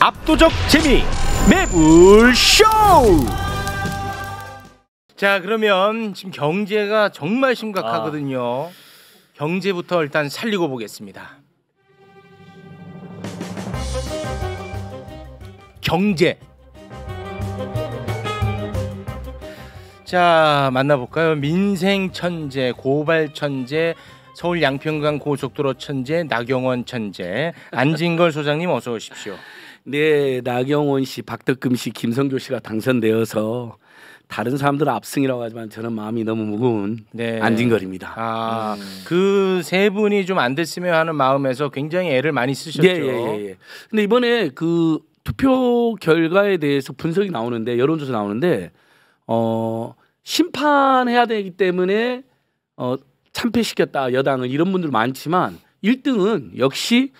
압도적 재미 매불쇼 자 그러면 지금 경제가 정말 심각하거든요 아. 경제부터 일단 살리고 보겠습니다 경제 자 만나볼까요 민생 천재 고발 천재 서울 양평강 고속도로 천재 나경원 천재 안진걸 소장님 어서 오십시오 네, 나경원 씨, 박덕금 씨, 김성조 씨가 당선되어서 다른 사람들은 압승이라고 하지만 저는 마음이 너무 무거운 네. 안진걸입니다. 아, 음. 그세 분이 좀 안 됐으면 하는 마음에서 굉장히 애를 많이 쓰셨죠. 네, 예, 예, 예. 근데 이번에 그 투표 결과에 대해서 분석이 나오는데 여론조사 나오는데 어 심판해야 되기 때문에 어 참패시켰다 여당은 이런 분들 많지만 1등은 역시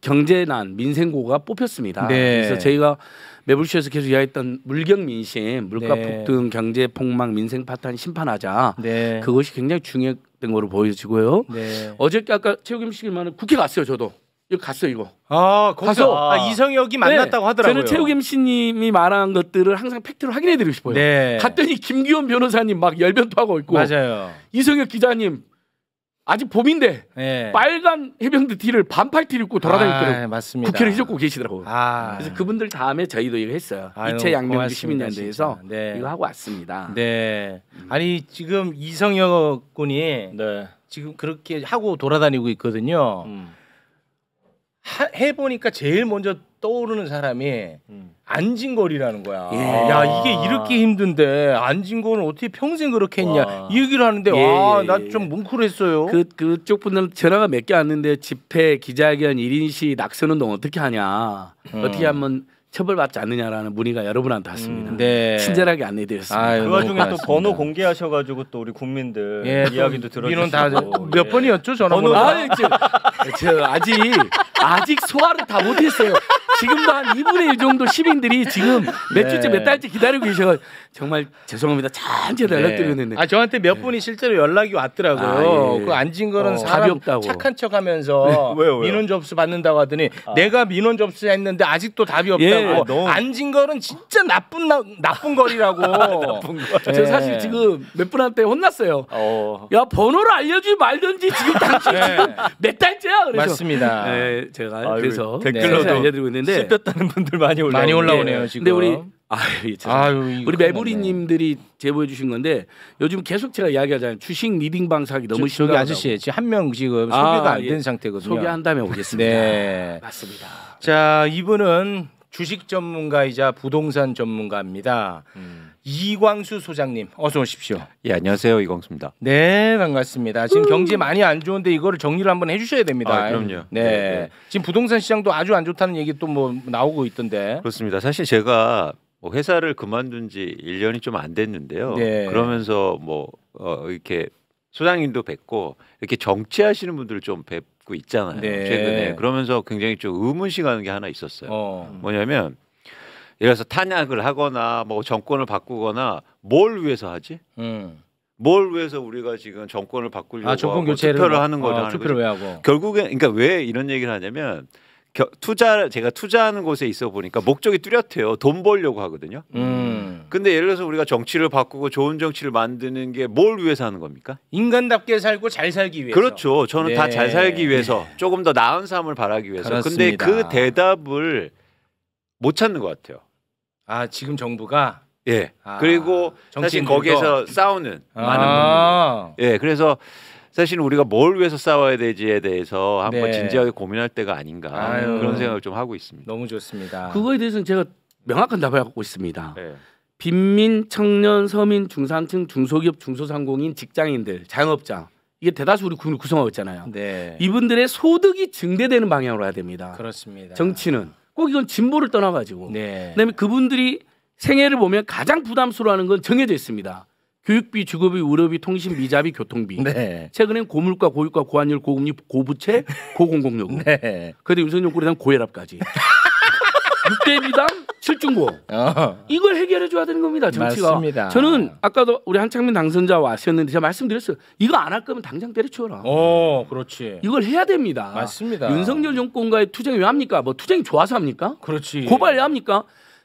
경제난, 민생고가 뽑혔습니다. 네. 그래서 저희가 매불쇼에서 계속 이야기했던 물경 민심, 물가 폭등, 네. 경제 폭망, 민생 파탄 심판하자. 네. 그것이 굉장히 중요했던 거로 보여지고요. 네. 어저께 아까 최욱임 씨만은 국회 갔어요, 저도. 여기 갔어요, 이거. 아, 가서 아, 아, 이성혁이 네. 만났다고 하더라고요. 저는 최욱임 씨님이 말한 것들을 항상 팩트로 확인해 드리고 싶어요. 갔더니 김기현 변호사님 막 열변도 하고 있고 맞아요. 이성혁 기자님 아직 봄인데 예. 빨간 해병대 티를 반팔 티를 입고 돌아다니더라고요. 아, 맞습니다. 국회를 해줬고 계시더라고요. 아, 그래서 그분들 다음에 저희도 이거 했어요. 이체 양명기 시민연대에서 네. 이거 하고 왔습니다. 네. 아니 지금 이성혁 군이 네. 지금 그렇게 하고 돌아다니고 있거든요. 음. 하, 해보니까 제일 먼저 떠오르는 사람이 음. 안진걸이라는 거야. 예. 야 이게 이렇게 힘든데 안진걸은 어떻게 평생 그렇게 했냐 와. 이 얘기를 하는데 예, 와나 예, 예, 좀 예. 뭉클했어요. 그 그쪽 분들 전화가 몇 개 왔는데 집회 기자회견 1인 시 낙선운동 어떻게 하냐 음. 어떻게 하면 처벌받지 않느냐라는 문의가 여러분한테 왔습니다. 음, 네. 친절하게 안내드렸습니다. 그 와중에 또 번호 공개하셔가지고 또 우리 국민들 예, 이야기도 들어주고몇 예. 번이었죠 전화번호? 아저 아직 아직 소화를 다 못했어요. 지금도 한 2분의 1 정도 시민들이 지금 몇 주째 네. 몇 달째 기다리고 계셔. 요 정말 죄송합니다. 참 제가 연락드렸는데. 네. 아 저한테 몇 네. 분이 실제로 연락이 왔더라고요. 아, 예. 예. 그 앉은 거는 어, 사람 없다고. 착한 척하면서 네. 왜 민원 접수 받는다고 하더니 아. 내가 민원 접수했는데 아직도 답이 예, 없다고. 예, 아, 너무... 앉은 거는 진짜 나쁜 나, 나쁜 거리라고. 아, 나쁜 거. 저 예. 사실 지금 몇 분한테 혼났어요. 어. 야 번호를 알려주지 말든지 지금 당신 지몇 달째야. 그래서. 맞습니다. 네, 제가 그래서 댓글로도 알려드리고 있는데 씹혔다는 분들 많이 올라 많이 올라오네요 지금. 근데 우리 아, 예, 예, 아유, 아유 우리 매부리님들이 제보해 주신 건데 요즘 계속 제가 이야기하잖아요. 주식 리딩 방사기 너무 저, 저기 아저씨 지금 한명 지금 아, 소개가 안된 예. 상태거든요. 소개한 다음에 오겠습니다. 네, 맞습니다. 자 이분은 주식 전문가이자 부동산 전문가입니다. 음. 이광수 소장님 어서 오십시오. 예 안녕하세요 이광수입니다. 네 반갑습니다. 지금 음. 경제 많이 안 좋은데 이거를 정리를 한번 해주셔야 됩니다. 아, 그럼요. 네. 네, 네. 지금 부동산 시장도 아주 안 좋다는 얘기 또 뭐 나오고 있던데. 그렇습니다. 사실 제가 뭐 회사를 그만둔 지 1년이 좀 안 됐는데요. 네. 그러면서 뭐 어, 이렇게 소장님도 뵙고 이렇게 정치하시는 분들을 좀 뵙고 있잖아요. 네. 최근에 그러면서 굉장히 좀 의문시가는 게 하나 있었어요. 어. 뭐냐면 예를 들어서 탄약을 하거나 뭐 정권을 바꾸거나 뭘 위해서 하지? 음. 뭘 위해서 우리가 지금 정권을 바꾸려고 아, 정권 교체를 투표를 하는 거죠. 어, 투표를 왜 하고? 결국에 그러니까 왜 이런 얘기를 하냐면 겨, 투자 제가 투자하는 곳에 있어 보니까 목적이 뚜렷해요. 돈 벌려고 하거든요. 음. 근데 예를 들어서 우리가 정치를 바꾸고 좋은 정치를 만드는 게 뭘 위해서 하는 겁니까? 인간답게 살고 잘 살기 위해서. 그렇죠. 저는 네. 다잘 살기 위해서 네. 조금 더 나은 삶을 바라기 위해서. 그렇 근데 그 대답을 못 찾는 것 같아요. 아 지금 정부가 예. 아, 그리고 사실 거기에서 싸우는 많은 아. 분들. 예. 그래서 사실 우리가 뭘 위해서 싸워야 되지에 대해서 한번 네. 진지하게 고민할 때가 아닌가 아유. 그런 생각을 좀 하고 있습니다. 너무 좋습니다. 그거에 대해서는 제가 명확한 답을 갖고 있습니다. 네. 빈민, 청년, 서민, 중산층, 중소기업, 중소상공인, 직장인들, 자영업자 이게 대다수 우리 국민을 구성하고 있잖아요. 네. 이분들의 소득이 증대되는 방향으로 해야 됩니다. 그렇습니다. 정치는 꼭 이건 진보를 떠나가지고 네. 그다음에 그분들이 생애를 보면 가장 부담스러워하는 건 정해져 있습니다. 교육비, 주거비, 의료비, 통신, 미자비, 교통비. 네. 최근엔 고물가, 고유가, 고환율, 고금리, 고부채, 고공공요금. 네. 그런데 윤석열 꼴에 대한 고혈압까지. 6대비당 7중고. 어. 이걸 해결해 줘야 되는 겁니다. 정치가. 맞습니다. 저는 아까도 우리 한창민 당선자와 하셨는데 제가 말씀드렸어요. 이거 안 할 거면 당장 때려치워라. 어, 그렇지. 이걸 해야 됩니다. 맞습니다. 윤석열 정권과의 투쟁이 왜 합니까? 뭐 투쟁이 좋아서 합니까? 그렇지. 고발 왜 합니까?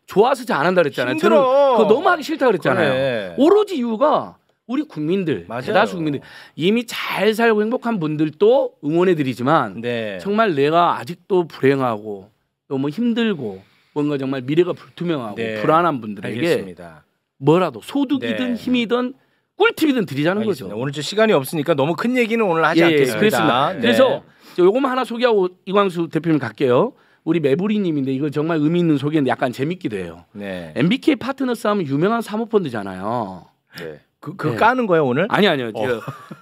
좋아서 잘 안 한다 그랬잖아요. 힘들어. 저는 그거 너무 하기 싫다 그랬잖아요. 그래. 오로지 이유가 우리 국민들 맞아요. 대다수 국민들 이미 잘 살고 행복한 분들도 응원해 드리지만 네. 정말 내가 아직도 불행하고 너무 힘들고 뭔가 정말 미래가 불투명하고 네. 불안한 분들에게 알겠습니다. 뭐라도 소득이든 네. 힘이든 꿀팁이든 드리자는 알겠습니다. 거죠. 오늘 좀 시간이 없으니까 너무 큰 얘기는 오늘 하지 예, 예 않겠습니다. 그렇습니다. 네. 그래서 요것만 하나 소개하고 이광수 대표님 갈게요. 우리 매부리님인데 이거 정말 의미 있는 소개인데 약간 재밌기도 해요. 네. MBK 파트너스 하면 유명한 사모펀드잖아요. 네. 그, 그 네. 까는 거예요 오늘? 아니 아니요. 어.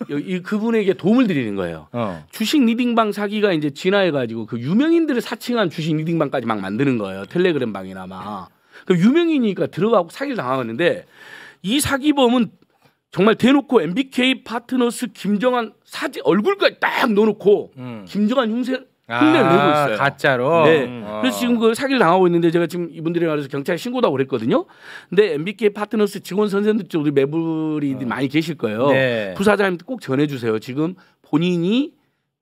이 그분에게 도움을 드리는 거예요. 어. 주식 리딩방 사기가 이제 진화해가지고 그 유명인들을 사칭한 주식 리딩방까지 막 만드는 거예요. 텔레그램 방이나 마그 유명인이니까 들어가고 사기를 당하는데 이 사기범은 정말 대놓고 MBK 파트너스 김정한 사진 얼굴까지 딱 넣어놓고 음. 김정한 흉세 흉내를 내고 아, 있어요. 가짜로. 네. 음. 그래서 지금 그 사기를 당하고 있는데 제가 지금 이분들에 말해서 경찰에 신고도 하고 그랬거든요. 근데 MBK 파트너스 직원 선생님들 쪽으로 매부리 어. 많이 계실 거예요. 네. 부사장님도 꼭 전해주세요. 지금 본인이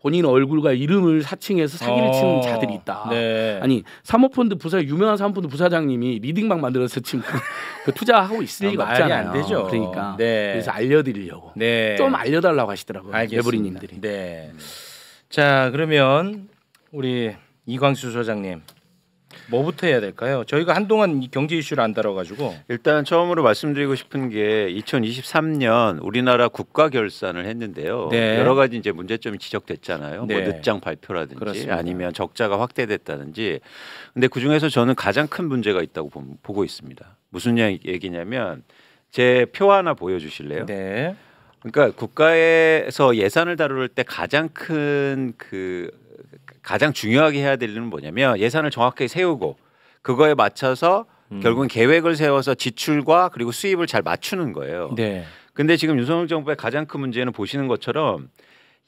본인 얼굴과 이름을 사칭해서 사기를 어. 치는 자들이 있다. 네. 아니 사모펀드 부사 유명한 사모펀드 부사장님이 리딩방 만들어서 지금 그, 그 투자하고 있을 아, 리가 없잖아요. 안 되죠. 그러니까 네. 그래서 알려드리려고 네. 좀 알려달라고 하시더라고요. 매부리님들이. 네. 자 그러면 우리 이광수 소장님 뭐부터 해야 될까요? 저희가 한동안 경제 이슈를 안 다뤄가지고 일단 처음으로 말씀드리고 싶은 게 2023년 우리나라 국가 결산을 했는데요. 네. 여러 가지 이제 문제점이 지적됐잖아요. 뭐 네. 뭐 늦장 발표라든지 그렇습니다. 아니면 적자가 확대됐다든지. 근데 그 중에서 저는 가장 큰 문제가 있다고 보고 있습니다. 무슨 얘기냐면 제 표 하나 보여주실래요? 네. 그러니까 국가에서 예산을 다룰 때 가장 큰그 가장 중요하게 해야 될 일은 뭐냐면 예산을 정확하게 세우고 그거에 맞춰서 음. 결국은 계획을 세워서 지출과 그리고 수입을 잘 맞추는 거예요. 네. 근데 지금 윤석열 정부의 가장 큰 문제는 보시는 것처럼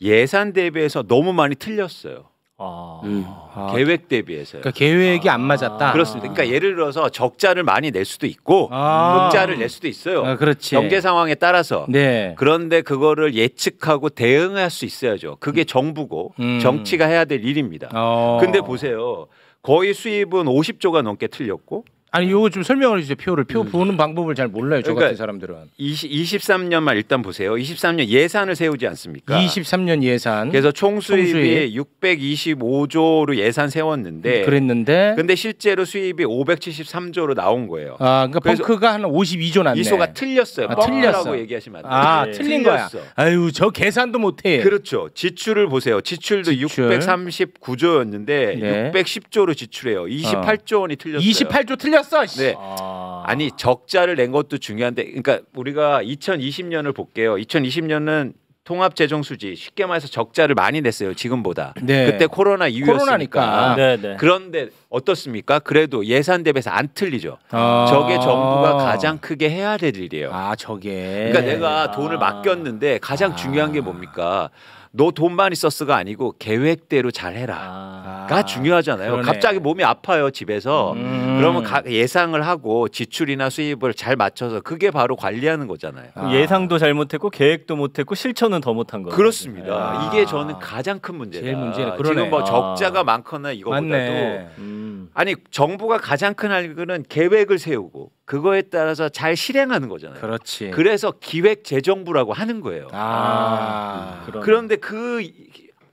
예산 대비해서 너무 많이 틀렸어요. 아... 음. 아... 계획 대비해서요. 그러니까 계획이 아... 안 맞았다. 아, 그렇습니다. 그러니까 예를 들어서 적자를 많이 낼 수도 있고 흑자를 아. 낼 수도 있어요. 아, 그렇지. 경제 상황에 따라서. 네. 그런데 그거를 예측하고 대응할 수 있어야죠. 그게 음. 정부고 음. 정치가 해야 될 일입니다. 어. 근데 보세요. 거의 수입은 50조가 넘게 틀렸고 아니 네. 요거 좀 설명을 해주세요. 표를 표 부는 음. 방법을 잘 몰라요. 저 그러니까 같은 사람들은. 20, 23년만 일단 보세요. 23년 예산을 세우지 않습니까? 23년 예산. 그래서 총 수입이 625조로 예산 세웠는데. 음, 그랬는데. 근데 실제로 수입이 573조로 나온 거예요. 아, 그러니까 펑크가 한 52조 났네. 이소가 틀렸어요. 아, 틀렸어. 얘기하시면 안돼 아, 네. 틀린 거야. 아유, 저 계산도 못해. 그렇죠. 지출을 보세요. 지출도 지출. 639조였는데 네. 610조로 지출해요. 28조 원이 틀렸어요. 28조 틀렸어. 꼈어. 네. 아... 아니 적자를 낸 것도 중요한데, 그러니까 우리가 2020년을 볼게요. 2020년은 통합 재정 수지 쉽게 말해서 적자를 많이 냈어요 지금보다 네. 그때 코로나 이후였으니까 아, 그런데 어떻습니까 그래도 예산 대비해서 안 틀리죠 아~ 저게 정부가 가장 크게 해야 될 일이에요 아 저게 그러니까 내가 돈을 아. 맡겼는데 가장 중요한 게 뭡니까 너 돈만 있었어가 아니고 계획대로 잘 해라가 아, 중요하잖아요. 그러네. 갑자기 몸이 아파요 집에서 음. 그러면 가, 예상을 하고 지출이나 수입을 잘 맞춰서 그게 바로 관리하는 거잖아요. 아. 예상도 잘못했고 계획도 못했고 실천은 더 못한 거예요. 그렇습니다. 아. 이게 저는 가장 큰 문제다. 제일 문제네. 그러네. 지금 뭐 적자가 많거나 이거보다도 음. 아니 정부가 가장 큰 할근은 계획을 세우고 그거에 따라서 잘 실행하는 거잖아요. 그렇지. 그래서 기획 재정부라고 하는 거예요. 아, 아 그런데 그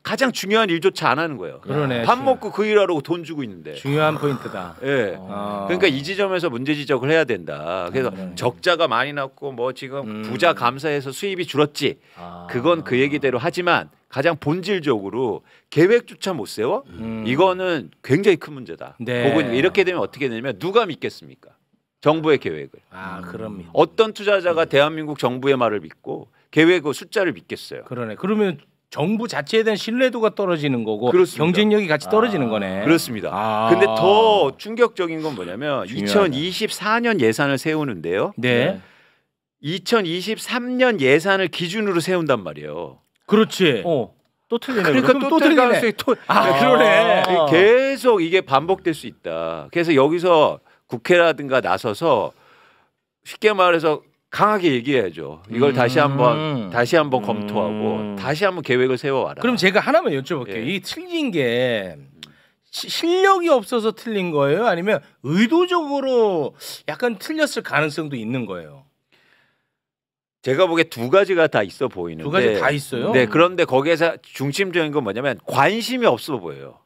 가장 중요한 일조차 안 하는 거예요. 그러네. 밥 먹고 그 일하라고돈 주고 있는데. 중요한 포인트다. 예. 네. 어. 그러니까 이 지점에서 문제 지적을 해야 된다. 그래서 음. 적자가 많이 났고 뭐 지금 음. 부자 감사해서 수입이 줄었지. 아. 그건 그 얘기대로 하지만 가장 본질적으로 계획조차 못 세워? 음. 이거는 굉장히 큰 문제다. 네. 혹은 이렇게 되면 어떻게 되냐면 누가 믿겠습니까? 정부의 계획을. 아, 그럼 어떤 투자자가 예. 대한민국 정부의 말을 믿고 계획 그 숫자를 믿겠어요. 그러네. 그러면 정부 자체에 대한 신뢰도가 떨어지는 거고 그렇습니다. 경쟁력이 같이 아, 떨어지는 아, 거네. 그렇습니다. 아. 근데 더 충격적인 건 뭐냐면 중요하다. 2024년 예산을 세우는데요. 네. 2023년 예산을 기준으로 세운단 말이에요. 그렇지. 어. 또 틀리네. 그러니까 또, 또 틀리네. 또, 아, 그러네. 아, 계속 이게 반복될 수 있다. 그래서 여기서 국회라든가 나서서 쉽게 말해서 강하게 얘기해야죠. 이걸 음. 다시 한번 다시 한번 음. 검토하고 다시 한번 계획을 세워와라. 그럼 제가 하나만 여쭤볼게요. 예. 이 틀린 게 시, 실력이 없어서 틀린 거예요? 아니면 의도적으로 약간 틀렸을 가능성도 있는 거예요? 제가 보기에 두 가지가 다 있어 보이는데 두 가지 다 있어요. 네, 그런데 거기에서 중심적인 건 뭐냐면 관심이 없어 보여요.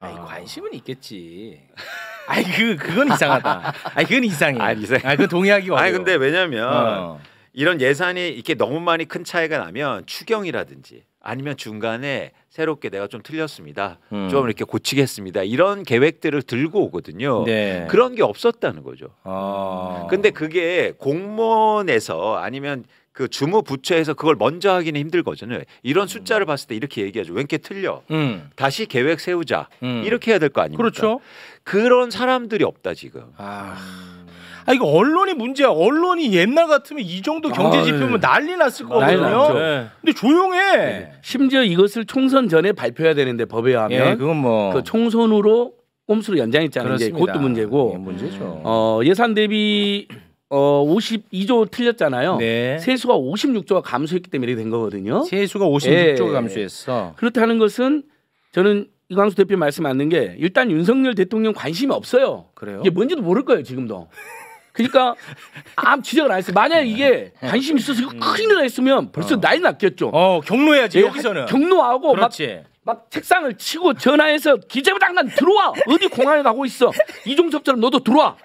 아이 아. 관심은 있겠지. 아이 그 그건 이상하다. 아이 그건 이상해. 아 이상. 아그 동의하기 어려워. 아니 근데 왜냐면 어. 이런 예산이 이렇게 너무 많이 큰 차이가 나면 추경이라든지 아니면 중간에 새롭게 내가 좀 틀렸습니다. 음. 좀 이렇게 고치겠습니다. 이런 계획들을 들고 오거든요. 네. 그런 게 없었다는 거죠. 아. 근데 그게 공무원에서 아니면 그 주무 부처에서 그걸 먼저 하기는 힘들 거든요 이런 음. 숫자를 음. 봤을 때 이렇게 얘기하죠. 왠이 틀려? 음. 다시 계획 세우자. 음. 이렇게 해야 될 거 아닙니까? 그렇죠. 그런 사람들이 없다 지금. 아. 아 이거 언론이 문제야. 언론이 옛날 같으면 이 정도 경제 지표면 아, 네. 난리 났을 거거든요. 네. 네. 근데 조용해. 네. 심지어 이것을 총선 전에 발표해야 되는데 법에 하면 예, 그건 뭐 그 총선으로 꼼수로 연장했잖아요. 그것도 문제고. 예, 문제죠. 어, 예산 대비 어 52조 틀렸잖아요. 네. 세수가 56조가 감소했기 때문에 이렇게 된 거거든요. 세수가 56조가 예, 예, 예. 감소했어. 그렇다는 것은 저는 이광수 대표 말씀 맞는 게 일단 윤석열 대통령 관심이 없어요. 그래요? 이게 뭔지도 모를 거예요 지금도. 그러니까 아무 지적을 안 했어요. 만약 네. 이게 관심 있어서 이거 음. 큰일 났으면 벌써 어. 난리 났겠죠. 어 경로해야지 예, 여기서는. 경로하고 그렇지. 막, 막 책상을 치고 전화해서 기재부 장관 들어와 어디 공항에 가고 있어 이종섭처럼 너도 들어와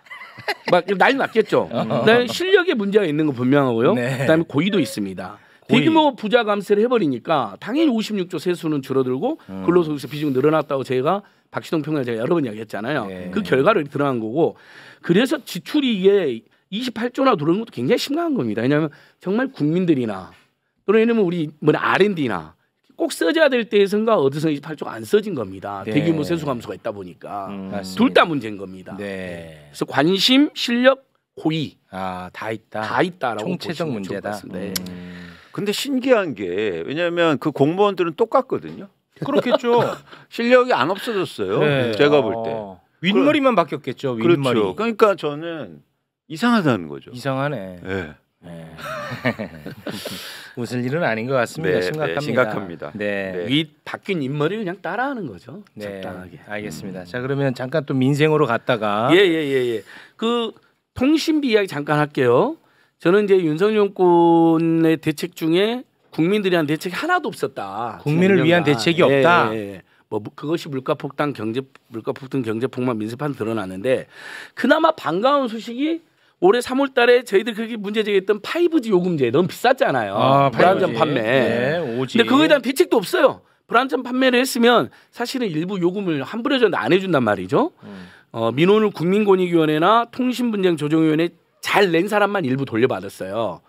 막 난리 났겠죠. 그 어. 네, 실력에 문제가 있는 거 분명하고요. 네. 그다음에 고의도 있습니다. 대규모 부자 감세를 해버리니까 당연히 56조 세수는 줄어들고 음. 근로소득세 비중 늘어났다고 제가 박시동 평론가 제가 여러 번 이야기했잖아요. 네. 그 결과를 드러난 거고 그래서 지출이 이게 28조나 들어오는 것도 굉장히 심각한 겁니다. 왜냐하면 정말 국민들이나 또는 예를 들면 우리 뭐 R&D나 꼭 써져야 될 때에선가 어디서 28쪽 안 써진 겁니다. 네. 대규모 세수 감소가 있다 보니까 음. 둘다 문제인 겁니다. 네. 네. 그래서 관심, 실력, 호의 아다 있다. 다 있다라고 총체적 문제다. 음. 네. 음. 근데 신기한 게 왜냐하면 그 공무원들은 똑같거든요. 그렇겠죠. 실력이 안 없어졌어요. 네. 제가 볼 때. 어. 윗머리만 바뀌었겠죠. 그렇죠. 윗머리. 그렇죠. 그러니까 저는 이상하다는 거죠. 이상하네. 네. 네. 웃을 일은 아닌 것 같습니다. 네, 네 심각합니다. 네, 심각합니다. 네. 이 바뀐 인물이 그냥 따라하는 거죠. 네, 적당하게. 알겠습니다. 음. 자 그러면 잠깐 또 민생으로 갔다가 예예예 예, 예, 예, 그 통신비 이야기 잠깐 할게요. 저는 이제 윤석열 정권의 대책 중에 국민들이 한 대책이 하나도 없었다. 국민을 위한 대책이 없다. 예, 예, 예. 뭐, 뭐 그것이 물가 폭탄 경제 물가 폭등 경제 폭만 민습판 드러났는데 그나마 반가운 소식이 올해 3월 달에 저희들 그렇게 문제 제기했던 5G 요금제 너무 비쌌잖아요. 아, 불안전 판매. 네, 근데 그거에 대한 대책도 없어요. 불안전 판매를 했으면 사실은 일부 요금을 함부로 전 안 해준단 말이죠. 음. 어, 민원을 국민권익위원회나 통신분쟁조정위원회 잘 낸 사람만 일부 돌려받았어요.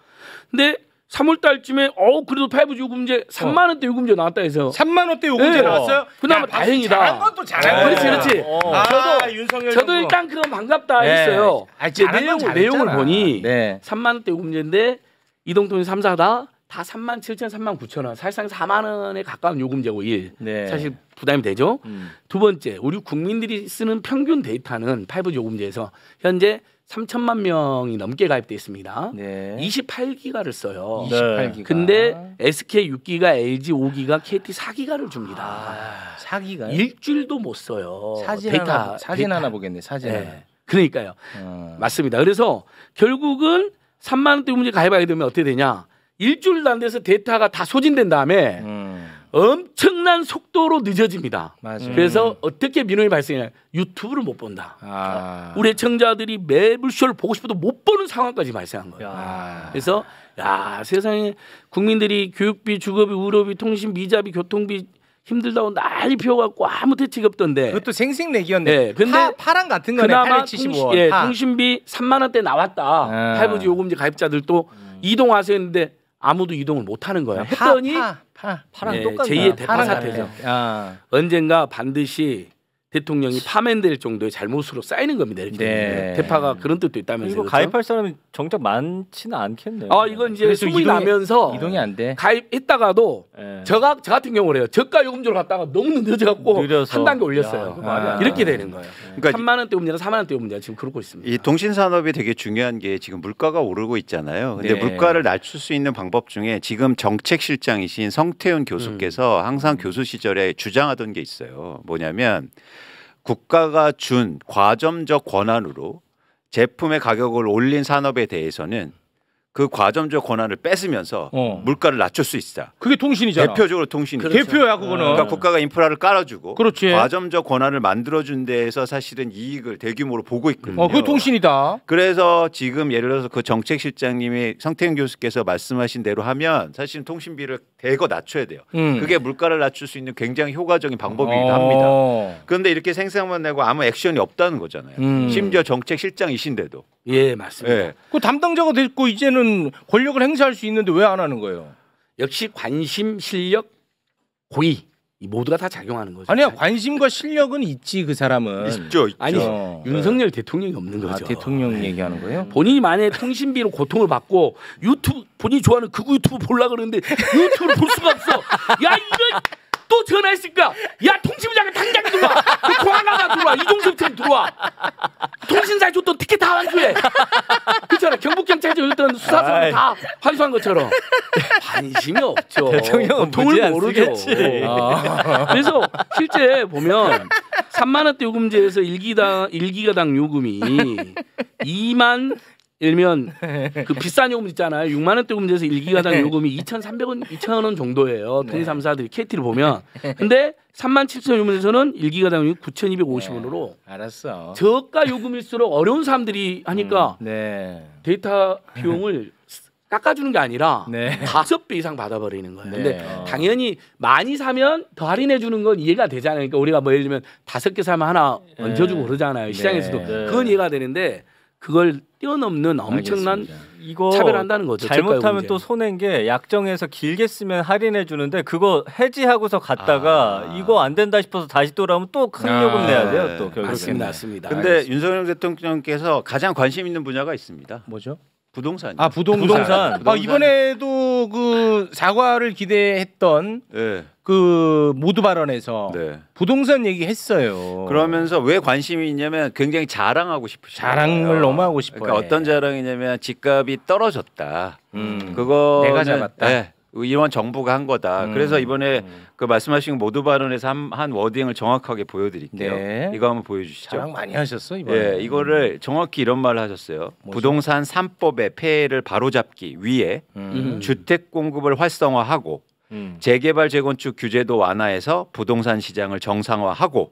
근데 3월 달쯤에 어우 그래도 5G 요금제 3만 원대 요금제 나왔다 해서 3만 원대 요금제 네. 나왔어요? 어. 그나마 야, 다행이다. 잘한 건또 잘한 네. 그렇지 그렇지. 어. 저도 아, 윤석열 저도 정부. 일단 그런 반갑다 네. 했어요. 아, 이제 내용 내용을 보니 네. 3만 원대 요금제인데 이동통신 3사다 다 3만 7천, 3만 9천 원. 사실상 4만 원에 가까운 요금제고 일. 네. 사실 부담이 되죠. 음. 두 번째, 우리 국민들이 쓰는 평균 데이터는 5G 요금제에서 현재 3천만 명이 넘게 가입돼 있습니다. 네. 28기가를 써요. 28기가. 근데 SK 6기가, LG 5기가, KT 4기가를 줍니다. 아, 4기가 일주일도 못 써요. 사진 데이터, 하나, 데이터. 하나 보겠네. 사진 네. 하나. 그러니까요. 어. 맞습니다. 그래서 결국은 3만 원대 문제 가입하게 되면 어떻게 되냐? 일주일도 안 돼서 데이터가 다 소진된 다음에 음. 엄청난 속도로 늦어집니다. 맞아요. 그래서 음. 어떻게 민원이 발생해냐 유튜브를 못 본다. 아. 우리 청자들이 매불쇼를 보고 싶어도 못 보는 상황까지 발생한 거예요. 야. 그래서 야 세상에 국민들이 교육비, 주거비, 의료비, 통신, 미자비, 교통비 힘들다고 난리 피워갖고 아무 대책이 없던데. 그것도 생생내기였네. 네, 근데 파, 파랑 같은 거네. 그나마 통신, 예, 통신비 3만 원대 나왔다. 할부지 아. 요금제 가입자들도 음. 이동하세요 했는데 아무도 이동을 못 하는 거예요. 네, 했더니 파, 파. 파, 파랑 네, 똑같나 제2의 대파랑 같아 언젠가 반드시 대통령이 파면될 정도의 잘못으로 쌓이는 겁니다. 이렇게 네. 대파가 그런 뜻도 있다면서요. 그리고 그렇죠? 가입할 사람이 정작 많지는 않겠네요. 아 이건 이제 숨이 나면서 이동이 안 돼. 가입했다가도 예. 저가 저 같은 경우래요. 저가 요금제로 갔다가 너무 늦어갖고 느한 단계 올렸어요. 야, 아. 이렇게 되는 거예요. 예. 그러니까 3만 원대 문제나 4만 원대 문제나 지금 그러고 있습니다. 이통신 산업이 되게 중요한 게 지금 물가가 오르고 있잖아요. 근데 네. 물가를 낮출 수 있는 방법 중에 지금 정책 실장이신 성태훈 교수께서 음. 항상 음. 교수 시절에 주장하던 게 있어요. 뭐냐면 국가가 준 과점적 권한으로 제품의 가격을 올린 산업에 대해서는 그 과점적 권한을 뺏으면서 어. 물가를 낮출 수 있다. 그게 통신이잖아. 대표적으로 통신. 그렇죠. 대표야 그거는. 그러니까 국가가 인프라를 깔아주고 그렇지. 과점적 권한을 만들어준 데에서 사실은 이익을 대규모로 보고 있거든요. 어, 그 통신이다. 그래서 지금 예를 들어서 그 정책실장님이 성태윤 교수께서 말씀하신 대로 하면 사실은 통신비를 대거 낮춰야 돼요. 음. 그게 물가를 낮출 수 있는 굉장히 효과적인 방법이기도 어. 합니다. 그런데 이렇게 생색만 내고 아무 액션이 없다는 거잖아요. 음. 심지어 정책실장이신데도. 예, 맞습니다. 예. 그 담당자가 됐고 이제는 권력을 행사할 수 있는데 왜 안 하는 거예요? 역시 관심, 실력, 고의 이 모두가 다 작용하는 거죠. 아니야 관심과 실력은 있지 그 사람은. 있죠, 있죠. 아니 어, 윤석열 네. 대통령이 없는 아, 거죠. 아, 대통령 네. 얘기하는 거예요? 예. 본인이 만에 통신비로 고통을 받고 유튜브 본인이 좋아하는 극우 유튜브 볼라 그러는데 유튜브를 볼 수가 없어. 야 이런 또 전화했으니까 야 통신부장은 당장 들어와 그통 하나 들어와 이종섭 팀 들어와 통신사에 줬던 티켓 다 환수해 그렇잖아 경북경찰서 에 줬던 수사선 다 환수한 것처럼 관심이 없죠 대통령은 돈을 모르죠 아. 그래서 실제 보면 3만 원대 요금제에서 1기당 1기가당 요금이 2만 일면 그 비싼 요금 있잖아요. 6만 원대 요금제에서 1기가당 요금이 2,300원, 2,000원 정도예요. 통일3사들이 네. KT를 보면. 근데 3만 7천 요금에서는 1기가당 9,250원으로 네. 알았어. 저가 요금일수록 어려운 사람들이 하니까 음. 네. 데이터 비용을 깎아주는 게 아니라 네. 다섯 배 이상 받아버리는 거예요. 네. 근데 어. 당연히 많이 사면 더 할인해 주는 건 이해가 되지 않으니까 그러니까 우리가 뭐 예를 들면 다섯 개 사면 하나 얹어주고 그러잖아요. 시장에서도 그건 이해가 되는데 그걸 뛰어넘는 엄청난 알겠습니다. 이거 차별한다는 거죠. 잘못하면 또 손해인 게 약정에서 길게 쓰면 할인해 주는데 그거 해지하고서 갔다가 아. 이거 안 된다 싶어서 다시 돌아오면 또큰 아. 요금 내야 돼요. 네. 또 결국에. 맞습니다. 맞습니다. 데 윤석열 대통령께서 가장 관심 있는 분야가 있습니다. 뭐죠? 아, 부동산. 아 부동산. 부동산. 부동산. 아 이번에도 그 사과를 기대했던 네. 그 모두 발언에서 네. 부동산 얘기했어요. 그러면서 왜 관심이 있냐면 굉장히 자랑하고 싶으시 자랑을 너무 하고 싶어요. 그러니까 어떤 자랑이냐면 집값이 떨어졌다. 음, 그거 내가 잡았다. 네. 이원 정부가 한 거다. 음. 그래서 이번에 음. 그 말씀하신 모두 발언에서 한, 한 워딩을 정확하게 보여드릴게요. 네. 이거 한번 보여주시죠. 자랑 많이 하셨어 이번에. 예, 이거를 정확히 이런 말을 하셨어요. 뭐죠? 부동산 3법의 폐해를 바로잡기 위해 음. 음. 주택 공급을 활성화하고 음. 재개발 재건축 규제도 완화해서 부동산 시장을 정상화하고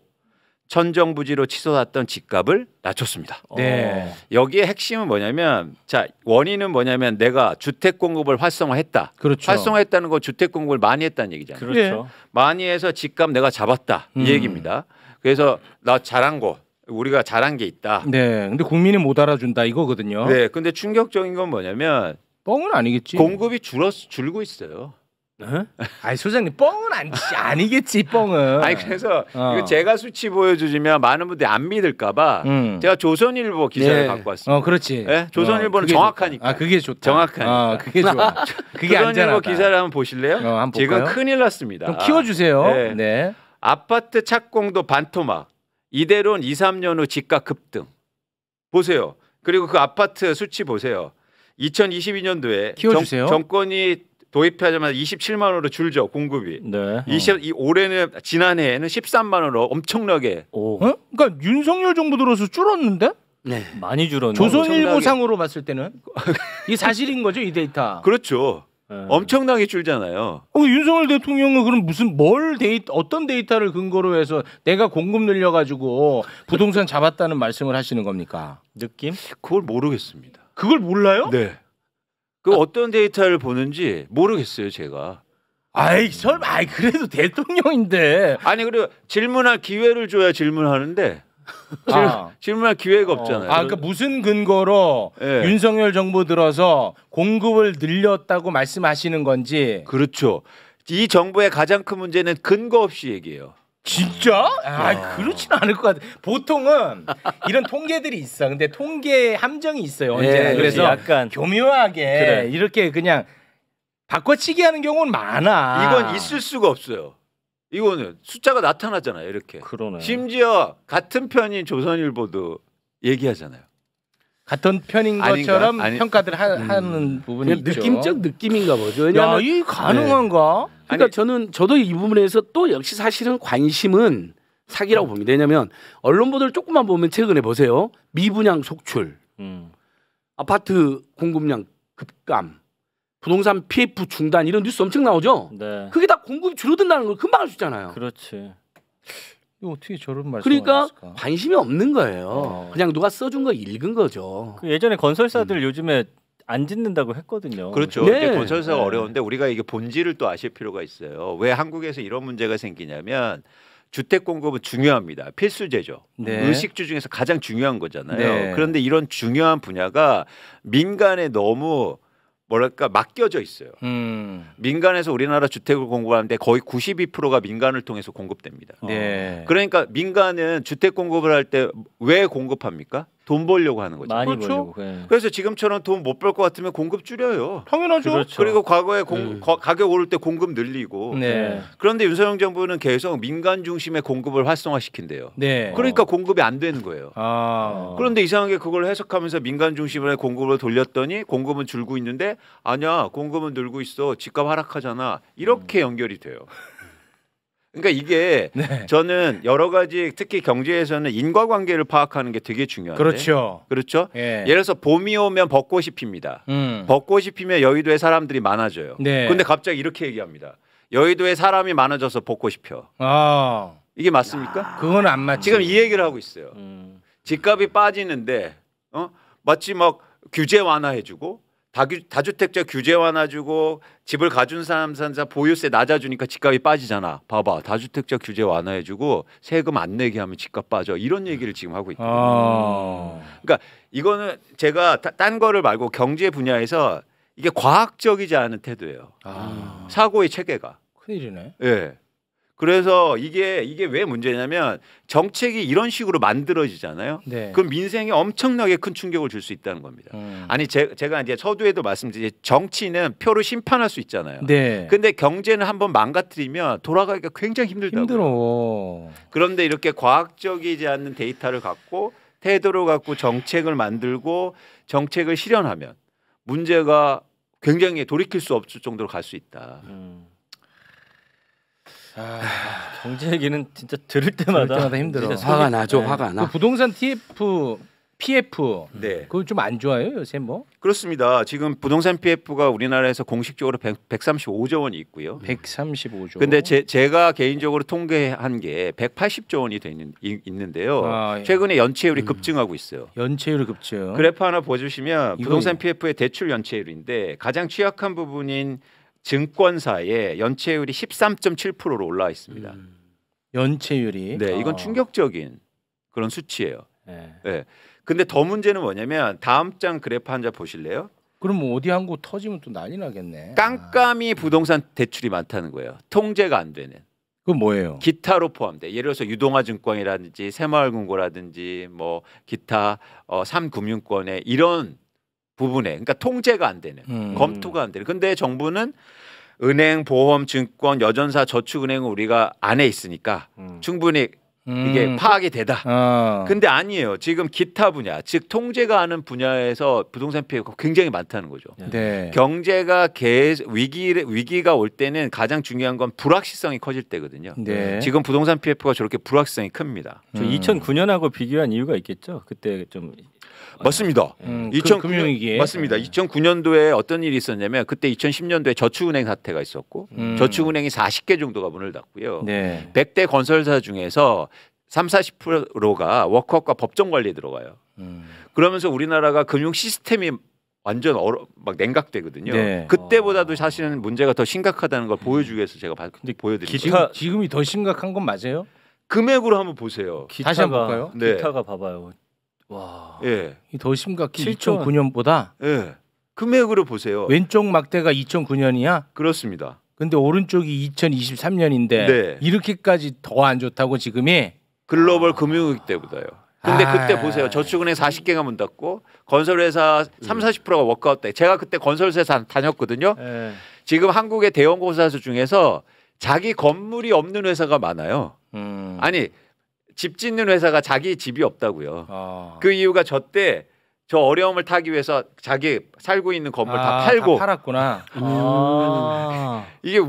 천정부지로 치솟았던 집값을 낮췄습니다. 어. 네. 여기에 핵심은 뭐냐면 자 원인은 뭐냐면 내가 주택 공급을 활성화했다. 그렇죠. 활성화했다는 건 주택 공급을 많이 했다는 얘기잖아요. 그렇죠. 네. 많이 해서 집값 내가 잡았다 음. 이 얘기입니다. 그래서 나 잘한 거 우리가 잘한 게 있다. 네. 근데 국민이 못 알아준다 이거거든요. 네. 근데 충격적인 건 뭐냐면 뻥은 아니겠지. 공급이 줄어 줄고 있어요. 어? 아니 소장님 뻥은 안, 아니겠지 뻥은. 아니 그래서 어. 이거 제가 수치 보여주면 많은 분들이 안 믿을까봐 음. 제가 조선일보 기사를 예. 갖고 왔습니다. 어 그렇지. 예? 조선일보는 어, 정확하니까. 좋다. 아 그게 좋다. 정확하니까. 아 그게 좋아. 그게 조선일보 기사를 한번 보실래요? 어, 한번 지금 큰일 났습니다. 키워주세요. 네. 네. 아파트 착공도 반토막. 이대로는 2, 3년 후 집값 급등. 보세요. 그리고 그 아파트 수치 보세요. 2022년도에 키워주세요. 정, 정권이 도입하자마자 27만 원으로 줄죠 공급이. 네. 20, 어. 이 올해는 지난해에는 13만 원으로 엄청나게. 오. 어? 그러니까 윤석열 정부 들어서 줄었는데? 네. 많이 줄었네. 조선일보상으로 봤을 때는 이 사실인 거죠 이 데이터. 그렇죠. 네. 엄청나게 줄잖아요. 어, 윤석열 대통령은 그럼 무슨 뭘 데이 어떤 데이터를 근거로 해서 내가 공급 늘려 가지고 부동산 잡았다는 말씀을 하시는 겁니까? 느낌? 그걸 모르겠습니다. 그걸 몰라요? 네. 그 아. 어떤 데이터를 보는지 모르겠어요 제가. 아이 설마 아이 그래도 대통령인데 아니 그리고 질문할 기회를 줘야 질문하는데 아. 질문할 기회가 어. 없잖아요. 아, 그러니까 무슨 근거로 예. 윤석열 정부 들어서 공급을 늘렸다고 말씀하시는 건지. 그렇죠. 이 정부의 가장 큰 문제는 근거 없이 얘기해요. 진짜? 아, 야. 그렇진 않을 것 같아. 보통은 이런 통계들이 있어. 근데 통계에 함정이 있어요. 예, 언제나. 예, 그래서 약간 교묘하게 그래. 이렇게 그냥 바꿔치기 하는 경우는 많아. 이건 있을 수가 없어요. 이거는 숫자가 나타나잖아요. 이렇게. 그러네. 심지어 같은 편인 조선일보도 얘기하잖아요. 같은 편인 것처럼 아닌 평가들 하, 음. 하는 부분이 있죠. 느낌적 느낌인가 보죠. 왜냐하면 야이 가능한가? 네. 그러니까 아니, 저는 저도 이 부분에서 또 역시 사실은 관심은 사기라고 음. 봅니다. 왜냐하면 언론 보도를 조금만 보면 최근에 보세요. 미분양 속출, 음. 아파트 공급량 급감, 부동산 PF 중단 이런 뉴스 엄청 나오죠. 네. 그게 다 공급이 줄어든다는 걸 금방 알 수 있잖아요. 그렇지. 어떻게 저런 말 그러니까 하셨까 관심이 없는 거예요. 네. 그냥 누가 써준 거 읽은 거죠. 그 예전에 건설사들 음. 요즘에 안 짓는다고 했거든요. 그렇죠. 네. 건설사가 네. 어려운데 우리가 이게 본질을 또 아실 필요가 있어요. 왜 한국에서 이런 문제가 생기냐면 주택 공급은 중요합니다. 필수제죠. 네. 의식주 중에서 가장 중요한 거잖아요. 네. 그런데 이런 중요한 분야가 민간에 너무 뭐랄까 맡겨져 있어요. 음. 민간에서 우리나라 주택을 공급하는데 거의 92%가 민간을 통해서 공급됩니다. 네. 그러니까 민간은 주택 공급을 할 때 왜 공급합니까? 돈 벌려고 하는 거죠. 많이 그렇죠? 벌려고. 예. 그래서 지금처럼 돈 못 벌 것 같으면 공급 줄여요. 당연하죠. 그렇죠. 그리고 과거에 공, 음. 네. 거, 가격 오를 때 공급 늘리고. 네. 예. 그런데 윤석열 정부는 계속 민간 중심의 공급을 활성화시킨대요. 네. 그러니까 어. 공급이 안 되는 거예요. 아. 그런데 이상하게 그걸 해석하면서 민간 중심의 공급을 돌렸더니 공급은 줄고 있는데 아니야 공급은 늘고 있어 집값 하락하잖아 이렇게 음. 연결이 돼요. 그러니까 이게 네. 저는 여러 가지 특히 경제에서는 인과관계를 파악하는 게 되게 중요한데 그렇죠. 그렇죠. 예. 예를 들어서 봄이 오면 벚꽃이 핍니다. 음. 벚꽃이 피면 여의도에 사람들이 많아져요. 네. 근데 갑자기 이렇게 얘기합니다. 여의도에 사람이 많아져서 벚꽃이 펴. 아. 이게 맞습니까? 야. 그건 안 맞죠. 지금 이 얘기를 하고 있어요. 음. 집값이 빠지는데 어? 마치 막 규제 완화해주고 다주택자 규제 완화주고 집을 가준 사람 산사 보유세 낮아주니까 집값이 빠지잖아. 봐봐 다주택자 규제 완화해주고 세금 안 내게 하면 집값 빠져 이런 네. 얘기를 지금 하고 있다. 아... 그러니까 이거는 제가 딴 거를 말고 경제 분야에서 이게 과학적이지 않은 태도예요. 아... 사고의 체계가. 큰일이네. 예. 네. 그래서 이게 이게 왜 문제냐면 정책이 이런 식으로 만들어지잖아요. 네. 그 민생에 엄청나게 큰 충격을 줄 수 있다는 겁니다. 음. 아니 제, 가 이제 서두에도 말씀드린 렸 정치는 표로 심판할 수 있잖아요. 네. 근데 경제는 한번 망가뜨리면 돌아가기가 굉장히 힘들다고. 힘들어. 그런데 이렇게 과학적이지 않는 데이터를 갖고 태도를 갖고 정책을 만들고 정책을 실현하면 문제가 굉장히 돌이킬 수 없을 정도로 갈 수 있다. 음. 아, 아, 아, 경제 얘기는 진짜 들을 때마다, 들을 때마다 힘들어. 화가 네. 나죠. 네. 화가 나. 그 부동산 TF PF 네. 그거 좀 안 좋아요 해 요새 뭐? 그렇습니다. 지금 부동산 PF가 우리나라에서 공식적으로 100, 135조 원이 있고요. 135조. 음. 근데 제, 제가 개인적으로 통계한 게 180조 원이 되 있는, 있는데요. 아, 예. 최근에 연체율이 음. 급증하고 있어요. 연체율 급증. 그래프 하나 보여주시면 부동산 예. PF의 대출 연체율인데 가장 취약한 부분인 증권사의 연체율이 13.7%로 올라와 있습니다. 음. 연체율이 네, 이건 어. 충격적인 그런 수치예요. 네. 네. 근데 더 문제는 뭐냐면 다음 장 그래프 한장 보실래요? 그럼 뭐 어디 한 곳 터지면 또 난리 나겠네. 아. 깜깜이 아. 부동산 대출이 많다는 거예요. 통제가 안 되는. 그 뭐예요? 기타로 포함돼. 예를 들어서 유동화증권이라든지 새마을금고라든지 뭐 기타 어, 삼금융권에 이런 부분에 그러니까 통제가 안 되는 음. 검토가 안 되는 근데 정부는 은행 보험 증권 여전사 저축은행은 우리가 안에 있으니까 음. 충분히 이게 음. 파악이 되다. 어. 근데 아니에요. 지금 기타 분야, 즉 통제가 하는 분야에서 부동산 피해가 굉장히 많다는 거죠. 네. 네. 경제가 계속 위기 위기가 올 때는 가장 중요한 건 불확실성이 커질 때거든요. 네. 지금 부동산 PF가 저렇게 불확실성이 큽니다. 음. 저 2009년하고 비교한 이유가 있겠죠. 그때 좀 맞습니다. 음, 2009, 그 금 맞습니다. 2009년도에 어떤 일이 있었냐면 그때 2010년도에 저축은행 사태가 있었고 음. 저축은행이 40개 정도가 문을 닫고요. 네. 100대 건설사 중에서 3, 40%가 워커업과 법정 관리에 들어가요. 음. 그러면서 우리나라가 금융 시스템이 완전 얼어, 막 냉각되거든요. 네. 그때보다도 아. 사실은 문제가 더 심각하다는 걸 음. 보여주기 위해서 제가 보여드립니다. 지금이 더 심각한 건 맞아요? 금액으로 한번 보세요. 기타가, 다시 한번 볼까요? 네. 기타가 봐봐요. 와. 예. 더 심각해. 2009년보다. 예. 금액으로 보세요. 왼쪽 막대가 2009년이야? 그렇습니다. 근데 오른쪽이 2023년인데 네. 이렇게까지 더 안 좋다고 지금이 글로벌 아... 금융위기 때보다요. 근데 아... 그때 보세요. 저축은행 40개가 문 닫고 건설회사 3, 40%가 음. 워크아웃 돼. 제가 그때 건설회사 다녔거든요. 에... 예. 지금 한국의 대형 건설사 중에서 자기 건물이 없는 회사가 많아요. 음... 아니 집 짓는 회사가 자기 집이 없다고요. 어. 그 이유가 저 때 저 어려움을 타기 위해서 자기 살고 있는 건물 아, 다 팔고 다 팔았구나. 음. 아. 이게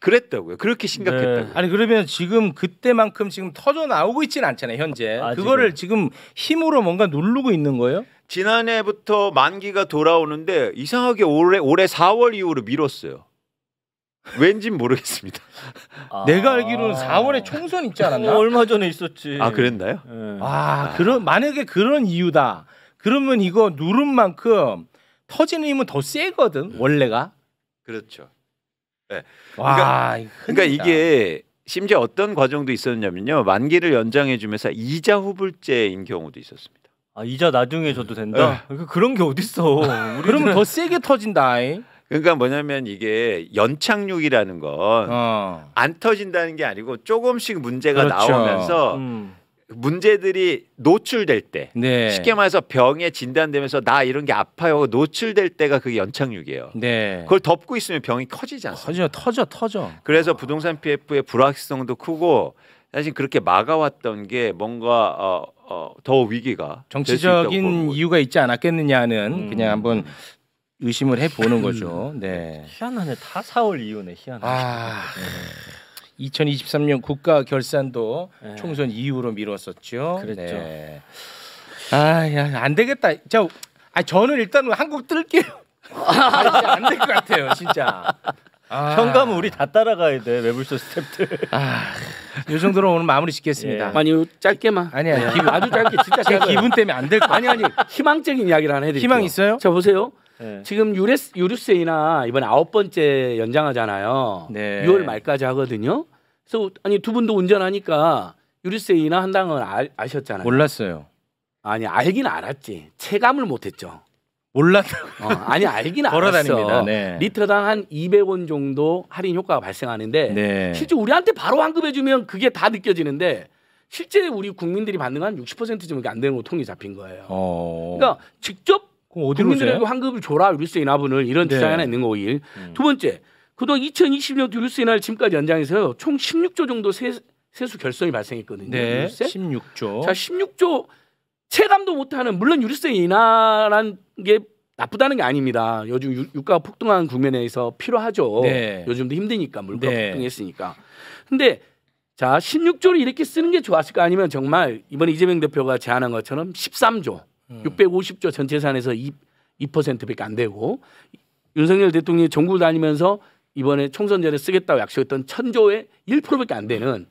그랬다고요. 그렇게 심각했다고 네. 아니 그러면 지금 그때만큼 지금 터져 나오고 있지는 않잖아요. 현재 아, 그거를 지금. 지금 힘으로 뭔가 누르고 있는 거예요? 지난해부터 만기가 돌아오는데 이상하게 올해 올해 4월 이후로 미뤘어요. 왠진 모르겠습니다. 아... 내가 알기로는 4월에 총선 있지 않았나? 어, 얼마 전에 있었지. 아 그랬나요? 네. 아, 아 그런 만약에 그런 이유다. 그러면 이거 누른 만큼 터지는 힘은 더 세거든 음. 원래가. 그렇죠. 네. 와, 그러니까, 그러니까 이게 심지어 어떤 과정도 있었냐면요 만기를 연장해 주면서 이자 후불제인 경우도 있었습니다. 아 이자 나중에 줘도 된다. 에. 네. 그러니까 그런 게 어딨어. 그러면 더 세게 터진다. 이. 그러니까 뭐냐면 이게 연착륙이라는 건안 어. 터진다는 게 아니고 조금씩 문제가 그렇죠. 나오면서 음. 문제들이 노출될 때 네. 쉽게 말해서 병에 진단되면서 나 이런 게 아파요 노출될 때가 그게 연착륙이에요. 네. 그걸 덮고 있으면 병이 커지지 않습니까? 터져 터져 터져. 그래서 부동산 PF의 불확실성도 크고 사실 그렇게 막아왔던 게 뭔가 어, 어, 더 위기가 정치적인 이유가 있지 않았겠느냐는 음. 그냥 한번 의심을 해 보는 음. 거죠. 네. 희한하네. 다 4월 이후네. 희한하네. 아. 2023년 국가 결산도 네. 총선 이후로 미뤘었죠. 그랬죠. 네. 아, 안 되겠다. 저 아, 저는 일단 한국 뜰게요. 안될 것 같아요, 진짜. 아. 현감은 우리 다 따라가야 돼 매불쇼 스탭들. 아, 이 정도로 오늘 마무리 짓겠습니다. 예. 아니 짧게만. 아니 아니 네. 기분, 아주 짧게 진짜 제 기분 때문에 안 될 거. 아니 아니 희망적인 이야기를 하나 해드릴게요. 희망 있어요? 자 보세요. 예. 지금 유레 유류세이나 이번 아홉 번째 연장하잖아요. 네. 6월 말까지 하거든요. 그래서 아니 두 분도 운전하니까 유류세이나 한당은 아, 아셨잖아요. 몰랐어요. 아니 알긴 알았지. 체감을 못했죠. 몰랐다고. 어, 아니 알긴 알았어. 네. 리터당 한 200원 정도 할인 효과가 발생하는데 네. 실제 우리한테 바로 환급해 주면 그게 다 느껴지는데 실제 우리 국민들이 받는 건60% 정도밖에 안 되는 거 통이 잡힌 거예요. 어... 그러니까 직접 그럼 어디로 국민들에게 환급을 줘라 유류세 인하분을 이런 네. 주장 하나 있는 거고 일. 음. 두 번째 그동안 2020년 유류세 인하를 지금까지 연장해서총 16조 정도 세, 세수 결손이 발생했거든요. 네. 유류세. 16조. 자 16조 체감도 못하는 물론 유류세 인하라는게 나쁘다는 게 아닙니다. 요즘 유, 유가가 폭등한 국면에서 필요하죠. 네. 요즘도 힘드니까 물가 네. 폭등했으니까. 근데 자 16조를 이렇게 쓰는 게 좋았을까 아니면 정말 이번에 이재명 대표가 제안한 것처럼 13조 음. 650조 전 재산에서 2, 2%밖에 안 되고 윤석열 대통령이 전국 다니면서 이번에 총선 전에 쓰겠다고 약속했던 천조의 1%밖에 안 되는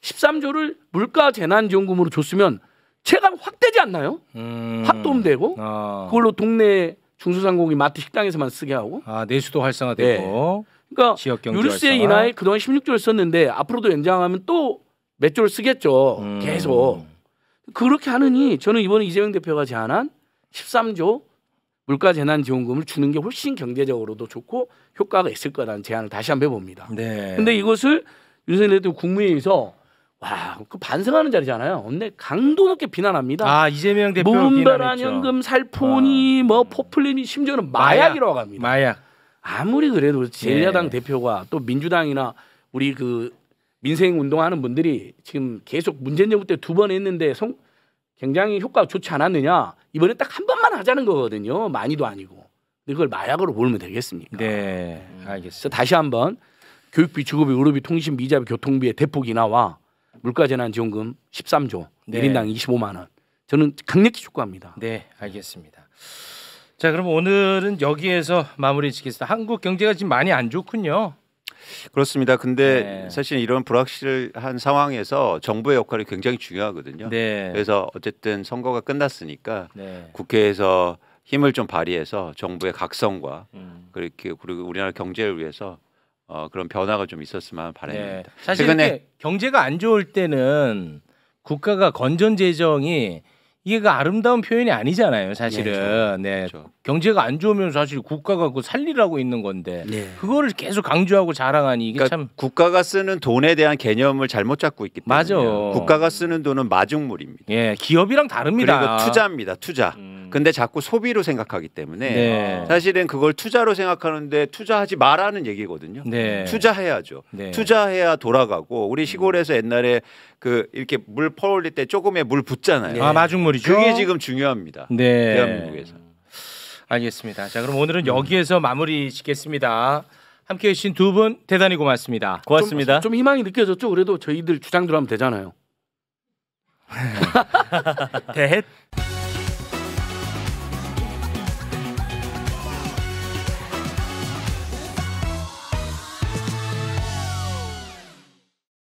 13조를 물가 재난 지원금으로 줬으면 체감 확 되지 않나요? 음. 확 도움되고 아. 그걸로 동네 중소상공인 마트 식당에서만 쓰게 하고 아 내수도 활성화되고 네. 그러니까 유류세 활성화. 인하에 그동안 16조를 썼는데 앞으로도 연장하면 또 몇 조를 쓰겠죠. 음. 계속. 그렇게 하느니 저는 이번에 이재명 대표가 제안한 13조 물가 재난 지원금을 주는 게 훨씬 경제적으로도 좋고 효과가 있을 거라는 제안을 다시 한번 해봅니다. 네. 근데 이것을 윤석열 대통령 국무회의에서 와, 그 반성하는 자리잖아요. 근데 강도 높게 비난합니다. 아, 이재명 대표 무분별한 현금 살포니 어. 뭐포플리니 심지어는 마약이라고 합니다. 마약. 아무리 그래도 제1야당 네. 대표가 또 민주당이나 우리 그 민생 운동하는 분들이 지금 계속 문재인 정부 때 두 번 했는데 성, 굉장히 효과가 좋지 않았느냐 이번에 딱 한 번만 하자는 거거든요 많이도 아니고 근데 그걸 마약으로 몰면 되겠습니까? 네 음. 알겠습니다. 다시 한번 교육비, 주거비, 의료비, 통신 미자비, 교통비의 대폭 인하와 물가재난지원금 13조 네. 1인당 25만 원 저는 강력히 축구합니다네 알겠습니다. 자 그럼 오늘은 여기에서 마무리 짓겠습니다. 한국 경제가 지금 많이 안 좋군요. 그렇습니다. 근데 네. 사실 이런 불확실한 상황에서 정부의 역할이 굉장히 중요하거든요. 네. 그래서 어쨌든 선거가 끝났으니까 네. 국회에서 힘을 좀 발휘해서 정부의 각성과 음. 그렇게 그리고 우리나라 경제를 위해서 어, 그런 변화가 좀 있었으면 네. 바랍니다. 사실 최근에 경제가 안 좋을 때는 국가가 건전 재정이 이게 그 아름다운 표현이 아니잖아요, 사실은. 예, 그렇죠. 네. 그렇죠. 그렇죠. 경제가 안 좋으면 사실 국가가 그 살리라고 있는 건데 네. 그거를 계속 강조하고 자랑하니 이게 그러니까 참 국가가 쓰는 돈에 대한 개념을 잘못 잡고 있기 때문에 맞아. 국가가 쓰는 돈은 마중물입니다. 예, 기업이랑 다릅니다. 그리고 투자입니다. 투자. 음. 근데 자꾸 소비로 생각하기 때문에 네. 사실은 그걸 투자로 생각하는데 투자하지 마라는 얘기거든요. 네. 투자해야죠. 네. 투자해야 돌아가고 우리 시골에서 옛날에 그 이렇게 물 퍼올릴 때 조금의 물 붓잖아요. 아, 마중물이죠. 그게 지금 중요합니다. 네. 대한민국에서. 알겠습니다. 자 그럼 오늘은 네. 여기에서 마무리 짓겠습니다. 함께 해주신 두 분 대단히 고맙습니다. 고맙습니다. 좀, 좀 희망이 느껴졌죠? 그래도 저희들 주장들로 하면 되잖아요. 대헷.